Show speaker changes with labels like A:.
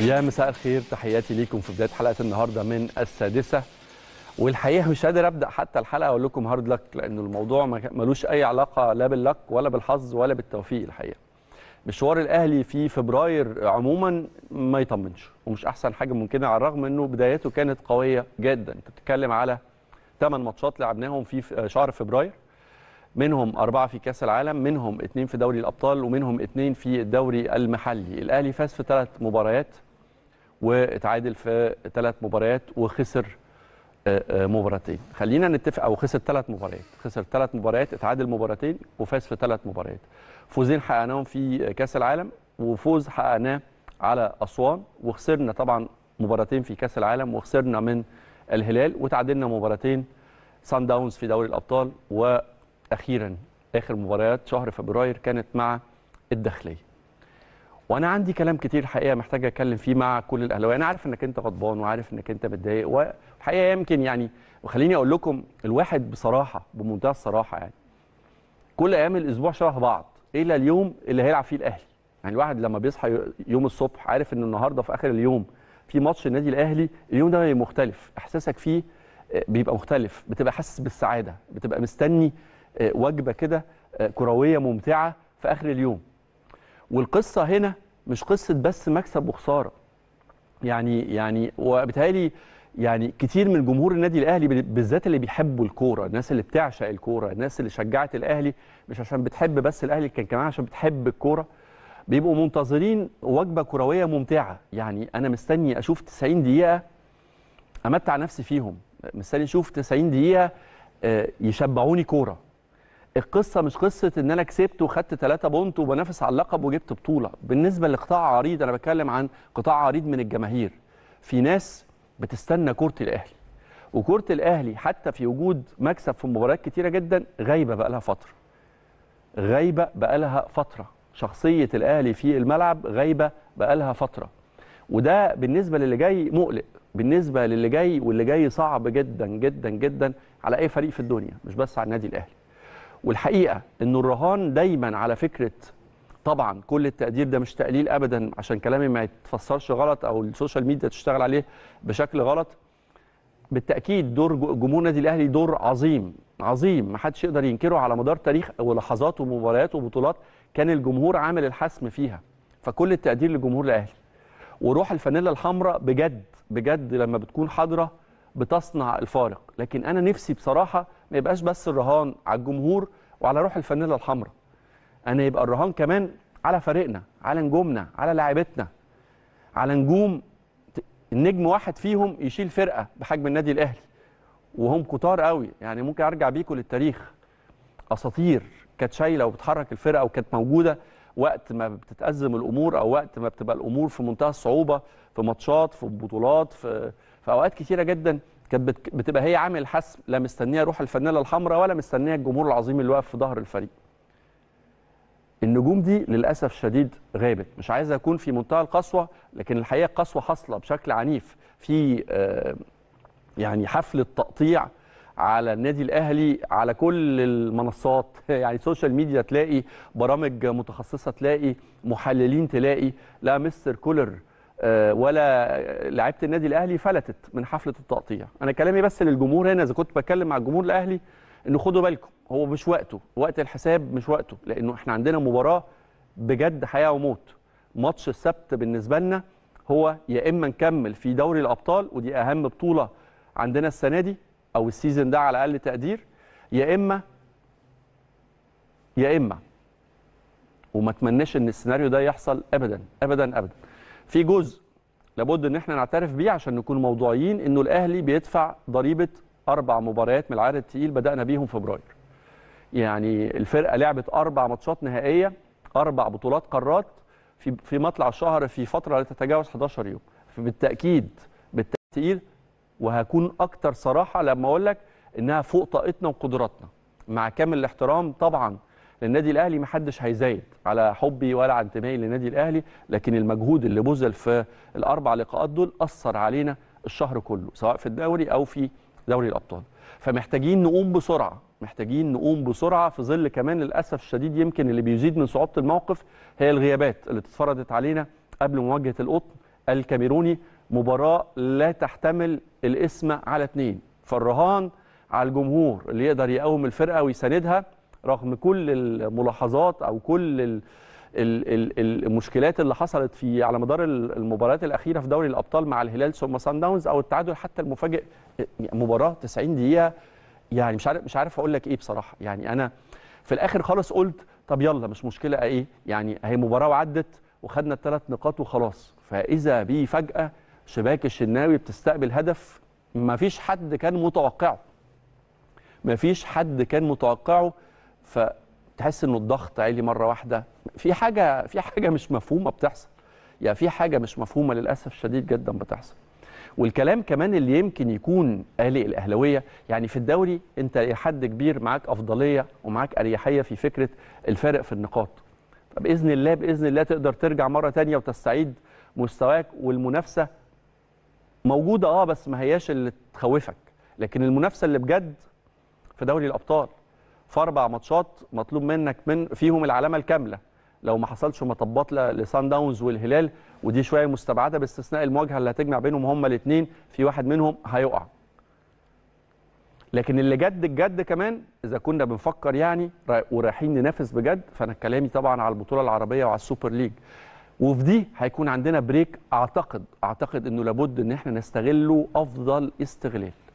A: يا مساء الخير تحياتي ليكم في بدايه حلقه النهارده من السادسه والحقيقه مش قادر ابدا حتى الحلقه اقول لكم هارد لك لانه الموضوع ملوش اي علاقه لا باللك ولا بالحظ ولا بالتوفيق الحقيقه مشوار الاهلي في فبراير عموما ما يطمنش ومش احسن حاجه ممكنه على الرغم انه بدايته كانت قويه جدا انت بتتكلم على 8 ماتشات لعبناهم في شهر فبراير منهم أربعة في كأس العالم منهم اثنين في دوري الأبطال ومنهم اثنين في الدوري المحلي الأهلي فاز في ثلاث مباريات واتعادل في ثلاث مباريات وخسر آه، آه، مباراتين خلينا نتفق او خسر ثلاث مباريات خسر ثلاث مباريات اتعادل مباراتين وفاز في ثلاث مباريات فوزين حققناهم في كاس العالم وفوز حققناه على اسوان وخسرنا طبعا مباراتين في كاس العالم وخسرنا من الهلال وتعادلنا مباراتين سان داونز في دوري الابطال واخيرا اخر مباريات شهر فبراير كانت مع الداخليه وانا عندي كلام كتير حقيقه محتاج اتكلم فيه مع كل الاهلاويه انا عارف انك انت غضبان وعارف انك انت متضايق وحقيقه يمكن يعني وخليني اقول لكم الواحد بصراحه بمنتهى الصراحه يعني كل ايام الاسبوع شبه بعض الا اليوم اللي هيلعب فيه الاهلي يعني الواحد لما بيصحى يوم الصبح عارف ان النهارده في اخر اليوم في ماتش النادي الاهلي اليوم ده مختلف احساسك فيه آه، بيبقى مختلف بتبقى حاسس بالسعاده بتبقى مستني آه، وجبه كده آه، كرويه ممتعه في اخر اليوم والقصه هنا مش قصه بس مكسب وخساره يعني يعني وبالتالي يعني كتير من جمهور النادي الاهلي بالذات اللي بيحبوا الكوره الناس اللي بتعشق الكوره الناس اللي شجعت الاهلي مش عشان بتحب بس الاهلي كان كمان عشان بتحب الكوره بيبقوا منتظرين وجبه كرويه ممتعه يعني انا مستني اشوف 90 دقيقه امتع نفسي فيهم مستني اشوف 90 دقيقه آه، يشبعوني كوره القصه مش قصه ان انا كسبت وخدت 3 بونت وبنافس على اللقب وجبت بطوله بالنسبه لقطاع عريض انا بتكلم عن قطاع عريض من الجماهير في ناس بتستنى كره الاهلي وكره الاهلي حتى في وجود مكسب في مباريات كتيره جدا غايبه بقى لها فتره غايبه بقى لها فتره شخصيه الاهلي في الملعب غايبه بقى لها فتره وده بالنسبه للي جاي مقلق بالنسبه للي جاي واللي جاي صعب جدا جدا جدا على اي فريق في الدنيا مش بس على النادي الاهلي والحقيقه ان الرهان دايما على فكره طبعا كل التقدير ده مش تقليل ابدا عشان كلامي ما يتفسرش غلط او السوشيال ميديا تشتغل عليه بشكل غلط بالتاكيد دور جمهور النادي الاهلي دور عظيم عظيم ما حدش يقدر ينكره على مدار تاريخ ولحظات ومباريات وبطولات كان الجمهور عامل الحسم فيها فكل التقدير لجمهور الاهلي وروح الفانيلا الحمراء بجد بجد لما بتكون حاضره بتصنع الفارق لكن انا نفسي بصراحه ما يبقاش بس الرهان على الجمهور وعلى روح الفانيلا الحمراء انا يبقى الرهان كمان على فريقنا على نجومنا على لاعيبتنا على نجوم النجم واحد فيهم يشيل فرقه بحجم النادي الاهلي وهم كتار قوي يعني ممكن ارجع بيكم للتاريخ اساطير كانت شايله وبتحرك الفرقه وكانت موجوده وقت ما بتتأزم الأمور أو وقت ما بتبقى الأمور في منتهى الصعوبة في ماتشات في بطولات في, في أوقات كتيرة جدا كانت بتبقى هي عامل الحسم لا مستنيه روح الفنانه الحمراء ولا مستنيه الجمهور العظيم اللي واقف في ظهر الفريق. النجوم دي للاسف شديد غابت، مش عايز اكون في منتهى القسوه لكن الحقيقه القسوه حاصله بشكل عنيف في آه، يعني حفله تقطيع على النادي الاهلي على كل المنصات يعني السوشيال ميديا تلاقي برامج متخصصه تلاقي محللين تلاقي لا مستر كولر آه، ولا لعيبه النادي الاهلي فلتت من حفله التقطيع انا كلامي بس للجمهور هنا اذا كنت بتكلم مع الجمهور الاهلي ان خدوا بالكم هو مش وقته وقت الحساب مش وقته لانه احنا عندنا مباراه بجد حياه وموت ماتش السبت بالنسبه لنا هو يا اما نكمل في دوري الابطال ودي اهم بطوله عندنا السنه دي او السيزون ده على اقل تقدير يا اما يا اما وما اتمناش ان السيناريو ده يحصل ابدا ابدا ابدا في جزء لابد ان احنا نعترف بيه عشان نكون موضوعيين انه الاهلي بيدفع ضريبه اربع مباريات من العيار الثقيل بدانا بيهم فبراير يعني الفرقه لعبت اربع ماتشات نهائيه اربع بطولات قارات في في مطلع الشهر في فتره لا تتجاوز 11 يوم فبالتاكيد بالتقيل وهكون اكتر صراحه لما اقول لك انها فوق طاقتنا وقدراتنا مع كامل الاحترام طبعا للنادي الاهلي محدش هيزايد على حبي ولا انتمائي للنادي الاهلي لكن المجهود اللي بذل في الاربع لقاءات دول اثر علينا الشهر كله سواء في الدوري او في دوري الابطال فمحتاجين نقوم بسرعه محتاجين نقوم بسرعه في ظل كمان للاسف الشديد يمكن اللي بيزيد من صعوبه الموقف هي الغيابات اللي اتفرضت علينا قبل مواجهه القطن الكاميروني مباراه لا تحتمل الاسم على اتنين فالرهان على الجمهور اللي يقدر يقوم الفرقه ويساندها رغم كل الملاحظات او كل المشكلات اللي حصلت في على مدار المباريات الاخيره في دوري الابطال مع الهلال ثم سان داونز او التعادل حتى المفاجئ مباراه 90 دقيقه يعني مش عارف مش عارف اقول لك ايه بصراحه يعني انا في الاخر خالص قلت طب يلا مش مشكله ايه يعني هي مباراه وعدت وخدنا الثلاث نقاط وخلاص فاذا بيه فجاه شباك الشناوي بتستقبل هدف ما فيش حد كان متوقعه ما فيش حد كان متوقعه فتحس انه الضغط عالي مره واحده في حاجه في حاجه مش مفهومه بتحصل يعني في حاجه مش مفهومه للاسف شديد جدا بتحصل والكلام كمان اللي يمكن يكون قلق الاهلاويه يعني في الدوري انت الى حد كبير معاك افضليه ومعاك اريحيه في فكره الفارق في النقاط باذن الله باذن الله تقدر ترجع مره ثانيه وتستعيد مستواك والمنافسه موجوده اه بس ما هياش اللي تخوفك لكن المنافسه اللي بجد في دوري الابطال في اربع ماتشات مطلوب منك من فيهم العلامه الكامله لو ما حصلش مطبات لسان داونز والهلال ودي شويه مستبعده باستثناء المواجهه اللي هتجمع بينهم هما الاثنين في واحد منهم هيقع لكن اللي جد الجد كمان اذا كنا بنفكر يعني ورايحين ننافس بجد فانا كلامي طبعا على البطوله العربيه وعلى السوبر ليج وفي دي هيكون عندنا بريك اعتقد اعتقد انه لابد ان احنا نستغله افضل استغلال